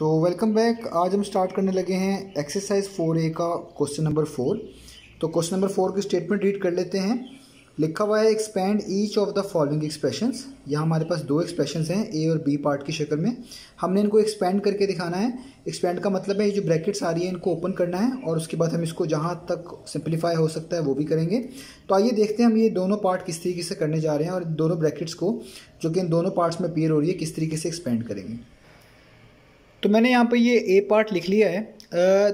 तो welcome back आज हम स्टार्ट करने लगे हैं एक्सरसाइज फोर ए का क्वेश्चन नंबर फोर तो क्वेश्चन नंबर फोर की स्टेटमेंट रीड कर लेते हैं लिखा हुआ है expand each of the following expressions यहाँ हमारे पास दो एक्सप्रेशंस हैं ए और बी पार्ट की शक्ल में हमने इनको एक्सपेंड करके दिखाना है एक्सपेंड का मतलब है ये जो ब्रैकेट्स आ रही है इनको ओपन करना है और उसके बाद हम इसको जहाँ तक सिंप्लीफाई हो सकता है वो भी करेंगे तो आइए देखते हैं हम ये दोनों पार्ट किस तरीके से करने जा रहे हैं और दोनों ब्रैकेट्स को जो कि इन दोनों पार्ट्स में पेयर हो रही है किस तरीके से एक्सपेंड करेंगे तो मैंने यहाँ पर ये ए पार्ट लिख लिया है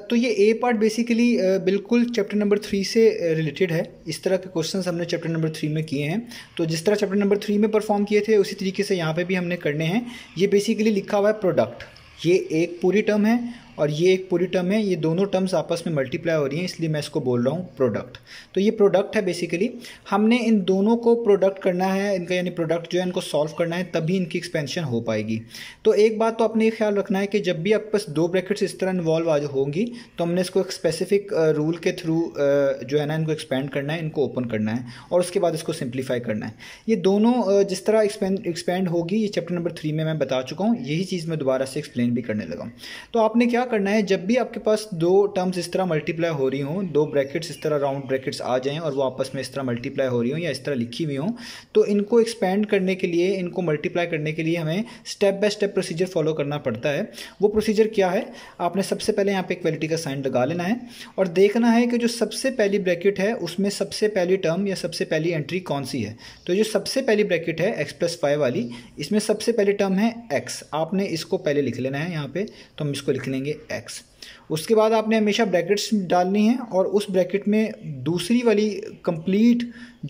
तो ये ए पार्ट बेसिकली बिल्कुल चैप्टर नंबर थ्री से रिलेटेड है इस तरह के क्वेश्चन हमने चैप्टर नंबर थ्री में किए हैं तो जिस तरह चैप्टर नंबर थ्री में परफॉर्म किए थे उसी तरीके से यहाँ पे भी हमने करने हैं ये बेसिकली लिखा हुआ है प्रोडक्ट ये एक पूरी टर्म है और ये एक पूरी टर्म है ये दोनों टर्म्स आपस में मल्टीप्लाई हो रही हैं इसलिए मैं इसको बोल रहा हूँ प्रोडक्ट तो ये प्रोडक्ट है बेसिकली हमने इन दोनों को प्रोडक्ट करना है इनका यानी प्रोडक्ट जो है इनको सॉल्व करना है तभी इनकी एक्सपेंशन हो पाएगी तो एक बात तो आपने ये ख्याल रखना है कि जब भी आपके पास दो ब्रैकेट्स इस तरह इन्वॉल्व आज होंगी तो हमने इसको एक स्पेसिफिक रूल के थ्रू जो है ना इनको एक्सपेंड करना है इनको ओपन करना है और उसके बाद इसको सिंप्लीफाई करना है ये दोनों जिस तरह एक्सपेंड एक्सपेंड होगी ये चैप्टर नंबर थ्री में मैं बता चुका हूँ यही चीज़ मैं दोबारा से एक्सप्लेन भी करने लगा हूँ तो आपने क्या करना है जब भी आपके पास दो टर्म्स इस तरह मल्टीप्लाई हो रही हों दो ब्रैकेट्स इस तरह राउंड ब्रैकेट्स आ जाएं और वो आपस में इस तरह मल्टीप्लाई हो रही हों या इस तरह लिखी हुई हों तो इनको एक्सपेंड करने के लिए इनको मल्टीप्लाई करने के लिए हमें step by step procedure follow करना पड़ता है वो प्रोसीजर क्या है आपने सबसे पहले यहाँ पर इक्वलिटी का साइन लगा लेना है और देखना है कि जो सबसे पहली ब्रैकेट है उसमें सबसे पहली टर्म या सबसे पहली एंट्री कौन सी है तो जो सबसे पहली ब्रैकेट है एक्स प्लस फाइव वाली इसमें सबसे पहली टर्म है एक्स आपने इसको पहले लिख लेना है यहाँ पर तो हम इसको लिख लेंगे एक्स उसके बाद आपने हमेशा ब्रैकेट्स डालनी है और उस ब्रैकेट में दूसरी वाली कंप्लीट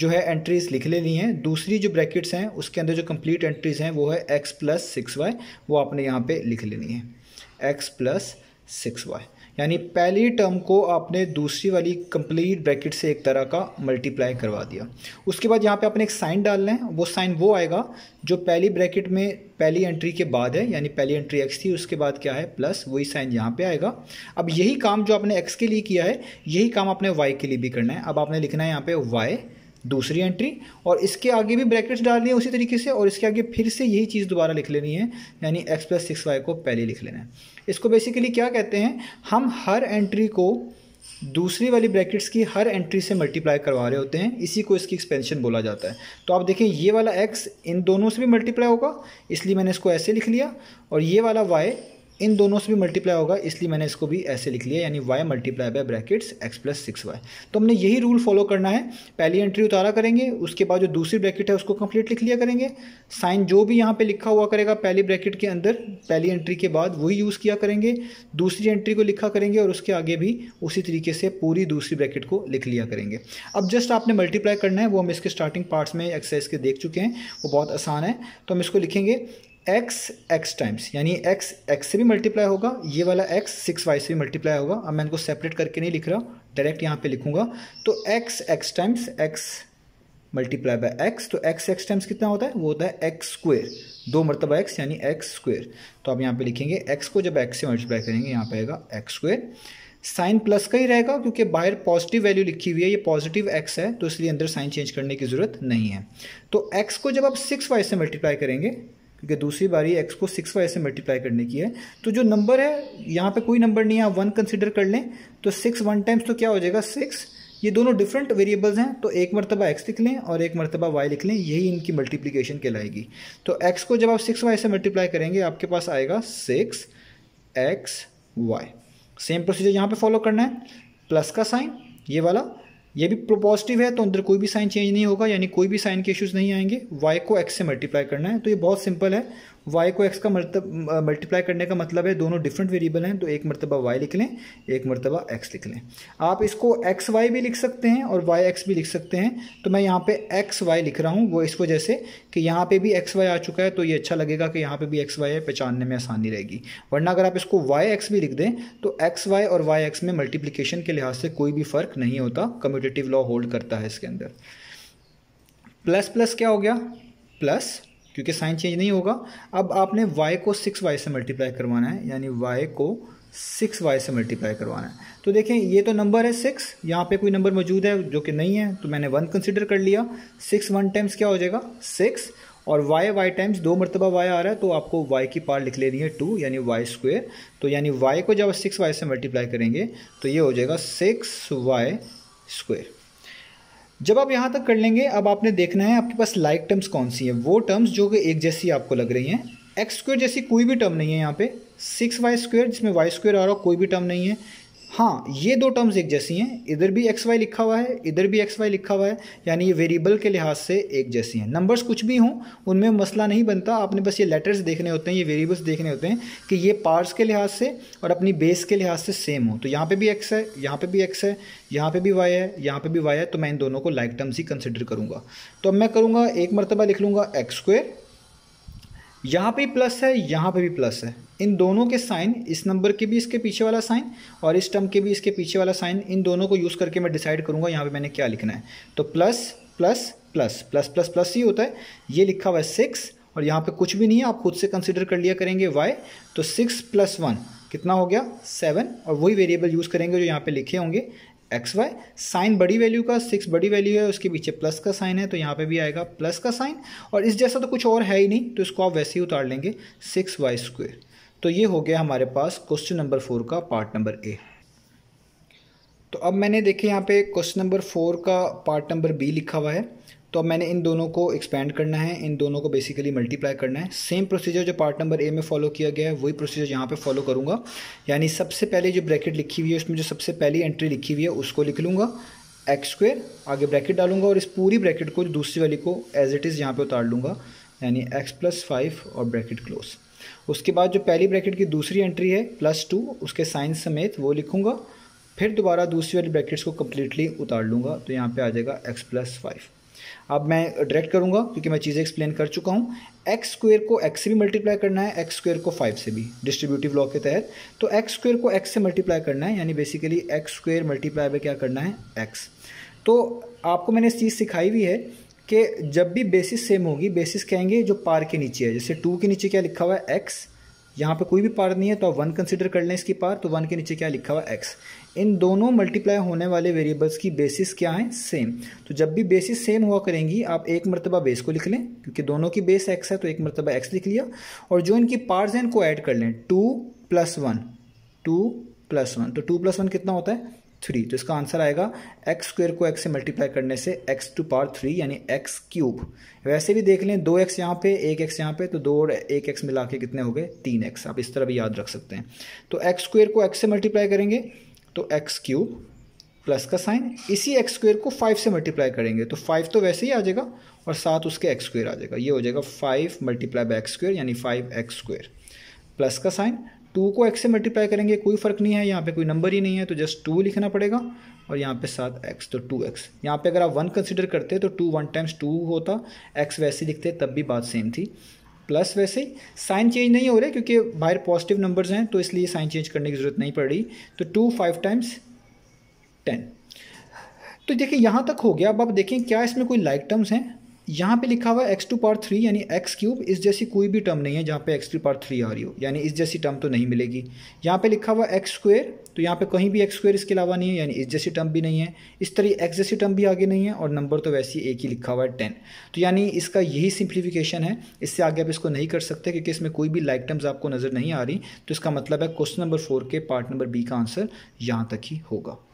जो है एंट्रीज लिख लेनी है दूसरी जो ब्रैकेट्स हैं उसके अंदर जो कंप्लीट एंट्रीज हैं वो है एक्स प्लस सिक्स वाई वो आपने यहाँ पे लिख लेनी है एक्स प्लस सिक्स वाई यानी पहली टर्म को आपने दूसरी वाली कंप्लीट ब्रैकेट से एक तरह का मल्टीप्लाई करवा दिया उसके बाद यहाँ पे आपने एक साइन डालना है वो साइन वो आएगा जो पहली ब्रैकेट में पहली एंट्री के बाद है यानी पहली एंट्री एक्स थी उसके बाद क्या है प्लस वही साइन यहाँ पे आएगा अब यही काम जो आपने एक्स के लिए किया है यही काम आपने वाई के लिए भी करना है अब आपने लिखना है यहाँ पर वाई दूसरी एंट्री और इसके आगे भी ब्रैकेट्स डालनी है उसी तरीके से और इसके आगे फिर से यही चीज़ दोबारा लिख लेनी है यानी एक्स प्लस सिक्स वाई को पहले लिख लेना है इसको बेसिकली क्या कहते हैं हम हर एंट्री को दूसरी वाली ब्रैकेट्स की हर एंट्री से मल्टीप्लाई करवा रहे होते हैं इसी को इसकी एक्सपेंशन बोला जाता है तो आप देखें ये वाला एक्स इन दोनों से भी मल्टीप्लाई होगा इसलिए मैंने इसको ऐसे लिख लिया और ये वाला वाई इन दोनों से भी मल्टीप्लाई होगा इसलिए मैंने इसको भी ऐसे लिख लिया यानी Y multiply by brackets X plus six Y तो हमने यही रूल फॉलो करना है पहली एंट्री उतारा करेंगे उसके बाद जो दूसरी ब्रैकेट है उसको कंप्लीट लिख लिया करेंगे साइन जो भी यहाँ पे लिखा हुआ करेगा पहली ब्रैकेट के अंदर पहली एंट्री के बाद वही यूज़ किया करेंगे दूसरी एंट्री को लिखा करेंगे और उसके आगे भी उसी तरीके से पूरी दूसरी ब्रैकेट को लिख लिया करेंगे अब जस्ट आपने मल्टीप्लाई करना है वो हम इसके स्टार्टिंग पार्ट्स में एक्सरसाइज के देख चुके हैं वो बहुत आसान है तो हम इसको लिखेंगे एक्स एक्स टाइम्स यानी एक्स एक्स से भी मल्टीप्लाई होगा ये वाला एक्स सिक्स वाई से भी मल्टीप्लाई होगा अब मैं इनको सेपरेट करके नहीं लिख रहा डायरेक्ट यहाँ पे लिखूंगा तो X X times X multiply by X तो एक्स एक्स टाइम्स कितना होता है वो होता है एक्स स्क्वेयर दो मरतबा एक्स यानी एक्स स्क्वेयर तो आप यहाँ पे लिखेंगे एक्स को जब एक्स से मल्टीप्लाई करेंगे यहाँ पे आएगा एक्स स्क्वेयर साइन प्लस का ही रहेगा क्योंकि बाहर पॉजिटिव वैल्यू लिखी हुई है ये पॉजिटिव एक्स है तो इसलिए अंदर साइन चेंज करने की ज़रूरत नहीं है तो एक्स को जब आप सिक्स वाई से मल्टीप्लाई करेंगे क्योंकि दूसरी बारी एक्स को सिक्स वाई से मल्टीप्लाई करने की है तो जो नंबर है यहाँ पे कोई नंबर नहीं है आप वन कंसिडर कर लें तो सिक्स वन टाइम्स तो क्या हो जाएगा सिक्स ये दोनों डिफरेंट वेरिएबल्स हैं तो एक मरतबा एक्स लिख लें और एक मरतबा वाई लिख लें यही इनकी मल्टीप्लीकेशन कहलाएगी तो एक्स को जब आप सिक्स वाई से मल्टीप्लाई करेंगे आपके पास आएगा six X Y same procedure यहाँ पर फॉलो करना है प्लस का साइन ये वाला ये भी प्रोपोजिटिव है तो अंदर कोई भी साइन चेंज नहीं होगा यानी कोई भी साइन के इश्यूज नहीं आएंगे वाई को एक्स से मल्टीप्लाई करना है तो ये बहुत सिंपल है वाई को एक्स का मतलब मल्टीप्लाई करने का मतलब है दोनों डिफरेंट वेरिएबल हैं तो एक मरतबा वाई लिख लें एक मरतबा एक्स लिख लें आप इसको एक्स वाई भी लिख सकते हैं और वाई एक्स भी लिख सकते हैं तो मैं यहाँ पे एक्स वाई लिख रहा हूँ वो इस वजह से कि यहाँ पे भी एक्स वाई आ चुका है तो ये अच्छा लगेगा कि यहाँ पे भी एक्स वाई है पहचानने में आसानी रहेगी वरना अगर आप इसको वाई एक्स भी लिख दें तो एक्स वाई और वाई एक्स में मल्टीप्लीकेशन के लिहाज से कोई भी फ़र्क नहीं होता कम्यूटेटिव लॉ होल्ड करता है इसके अंदर प्लस प्लस क्या हो गया प्लस क्योंकि साइन चेंज नहीं होगा अब आपने वाई को सिक्स वाई से मल्टीप्लाई करवाना है यानी वाई को सिक्स वाई से मल्टीप्लाई करवाना है तो देखें ये तो नंबर है सिक्स यहाँ पे कोई नंबर मौजूद है जो कि नहीं है तो मैंने वन कंसिडर कर लिया सिक्स वन टाइम्स क्या हो जाएगा सिक्स और y y टाइम्स दो मरतबा y आ रहा है तो आपको y की पार लिख लेनी है टू यानी वाई स्क्वेयर तो यानी y को जब सिक्स वाई से मल्टीप्लाई करेंगे तो ये हो जाएगा सिक्स वाई स्क्वेयर जब आप यहाँ तक कर लेंगे अब आपने देखना है आपके पास लाइक टर्म्स कौन सी हैं वो टर्म्स जो कि एक जैसी आपको लग रही हैं एक्स स्क्वेयर जैसी कोई भी टर्म नहीं है यहाँ पे सिक्स वाई स्क्वेयर जिसमें वाई स्क्वेयर आ रहा कोई भी टर्म नहीं है हाँ ये दो टर्म्स एक जैसी हैं इधर भी एक्स वाई लिखा हुआ है इधर भी एक्स वाई लिखा हुआ है यानी ये वेरिएबल के लिहाज से एक जैसी हैं नंबर्स कुछ भी हों उनमें मसला नहीं बनता आपने बस ये लेटर्स देखने होते हैं ये वेरिएबल्स देखने होते हैं कि ये पार्ट्स के लिहाज से और अपनी बेस के लिहाज से सेम हो तो यहाँ पर भी एक्स है यहाँ पर भी एक्स है यहाँ पर भी वाई है यहाँ पर भी वाई है तो मैं इन दोनों को लाइक टर्म्स ही कंसिडर करूँगा तो अब मैं करूँगा एक मरतबा लिख लूँगा एक्स स्क्वेयर यहाँ पे प्लस है यहाँ पे भी प्लस है इन दोनों के साइन इस नंबर के भी इसके पीछे वाला साइन और इस टर्म के भी इसके पीछे वाला साइन इन दोनों को यूज़ करके मैं डिसाइड करूँगा यहाँ पे मैंने क्या लिखना है तो plus plus plus plus plus plus ही होता है ये लिखा हुआ है सिक्स और यहाँ पे कुछ भी नहीं है आप खुद से कंसिडर कर लिया करेंगे वाई तो सिक्स प्लस वन कितना हो गया सेवन और वही वेरिएबल यूज़ करेंगे जो यहाँ पर लिखे होंगे एक्स वाई साइन बड़ी वैल्यू का सिक्स बड़ी वैल्यू है उसके पीछे प्लस का साइन है तो यहाँ पे भी आएगा प्लस का साइन और इस जैसा तो कुछ और है ही नहीं तो इसको आप वैसे ही उतार लेंगे सिक्स वाई स्क्वेयर तो ये हो गया हमारे पास क्वेश्चन नंबर फोर का पार्ट नंबर ए तो अब मैंने देखे यहाँ पे क्वेश्चन नंबर फोर का पार्ट नंबर बी लिखा हुआ है तो अब मैंने इन दोनों को एक्सपेंड करना है इन दोनों को बेसिकली मल्टीप्लाई करना है सेम प्रोसीजर जो पार्ट नंबर ए में फॉलो किया गया है वही प्रोसीजर यहाँ पे फॉलो करूँगा यानी सबसे पहले जो ब्रैकेट लिखी हुई है उसमें जो सबसे पहली एंट्री लिखी हुई है उसको लिख लूँगा एक्स स्क्वेयर आगे ब्रैकेट डालूंगा और इस पूरी ब्रैकेट को दूसरी वाली को एज इट इज़ यहाँ पर उतार लूँगा यानी एक्स प्लस फाइव और ब्रैकेट क्लोज उसके बाद जो पहली ब्रैकेट की दूसरी एंट्री है प्लस टू उसके साइन समेत वो लिखूँगा फिर दोबारा दूसरी वाली ब्रैकेट्स को कम्प्लीटली उतार लूँगा तो यहाँ पे आ जाएगा एक्स प्लस फाइव अब मैं डायरेक्ट करूँगा क्योंकि मैं चीज़ें एक्सप्लेन कर चुका हूँ एक्स स्क्वेयर को एक्स से भी मल्टीप्लाई करना है एक्स स्क्वेयर को फाइव से भी डिस्ट्रीब्यूटिव लॉ के तहत तो एक्स स्क्वेयर को एक्स से मल्टीप्लाई करना है यानी बेसिकली एक्स स्क्वेयर मल्टीप्लाई में क्या करना है एक्स तो आपको मैंने इस चीज़ सिखाई हुई है कि जब भी बेसिस सेम होगी बेसिस कहेंगे जो पार के नीचे है जैसे टू के नीचे क्या लिखा हुआ है एक्स यहाँ पे कोई भी पार नहीं है तो आप वन कंसिडर कर लें इसकी पार तो वन के नीचे क्या लिखा हुआ एक्स इन दोनों मल्टीप्लाई होने वाले वेरिएबल्स की बेसिस क्या है सेम तो जब भी बेसिस सेम हुआ करेंगी आप एक मरतबा बेस को लिख लें क्योंकि दोनों की बेस एक्स है तो एक मरतबा एक्स लिख लिया और जो इनकी पार्स हैं इनको ऐड कर लें two plus one two plus one तो टू प्लस वन कितना होता है थ्री तो इसका आंसर आएगा एक्स स्क्वेयर को एक्स से मल्टीप्लाई करने से एक्स टू पावर थ्री यानी एक्स क्यूब वैसे भी देख लें दो एक्स यहाँ पे एक एक्स यहाँ पे तो दो और एक एक्स मिला के कितने हो गए तीन एक्स आप इस तरह भी याद रख सकते हैं तो एक्स स्क्वेयर को एक्स से मल्टीप्लाई करेंगे तो एक्स क्यूब प्लस का साइन इसी एक्स स्क्वेयर को फाइव से मल्टीप्लाई करेंगे तो फाइव तो वैसे ही आ जाएगा और साथ उसके एक्स स्क्वेयर आ जाएगा ये हो जाएगा five multiply by X square यानी फाइव एक्स स्क्वेयर प्लस का साइन टू को एक्स से मल्टीप्लाई करेंगे कोई फ़र्क नहीं है यहाँ पे कोई नंबर ही नहीं है तो जस्ट टू लिखना पड़ेगा और यहाँ पे सात एक्स तो टू एक्स यहाँ पर अगर आप वन कंसिडर करते तो टू वन टाइम्स टू होता एक्स वैसे लिखते तब भी बात सेम थी प्लस वैसे साइन चेंज नहीं हो रहे क्योंकि बाहर पॉजिटिव नंबर्स हैं तो इसलिए साइन चेंज करने की ज़रूरत नहीं पड़ रही तो टू फाइव टाइम्स टेन तो देखिए यहाँ तक हो गया अब आप देखें क्या इसमें कोई लाइक टर्म्स हैं यहाँ पे लिखा हुआ है एक्स टू पावर थ्री यानी एक्स क्यूब इस जैसी कोई भी टर्म नहीं है जहाँ पे एक्स टू पावर थ्री आ रही हो यानी इस जैसी टर्म तो नहीं मिलेगी यहाँ पे लिखा हुआ एक्स स्क्वेयर तो यहाँ पे कहीं भी एक्स स्क्वेयर इसके अलावा नहीं है यानी इस जैसी टर्म भी नहीं है इस तरह एक्स जैसी टर्म भी आगे नहीं है और नंबर तो वैसे ही एक ही लिखा हुआ है टेन तो यानी इसका यही सिंप्लीफिकेशन है इससे आगे आप इसको नहीं कर सकते क्योंकि इसमें कोई भी लाइक टर्म्स आपको नज़र नहीं आ रही तो इसका मतलब है क्वेश्चन नंबर फोर के पार्ट नंबर बी का आंसर यहाँ तक ही होगा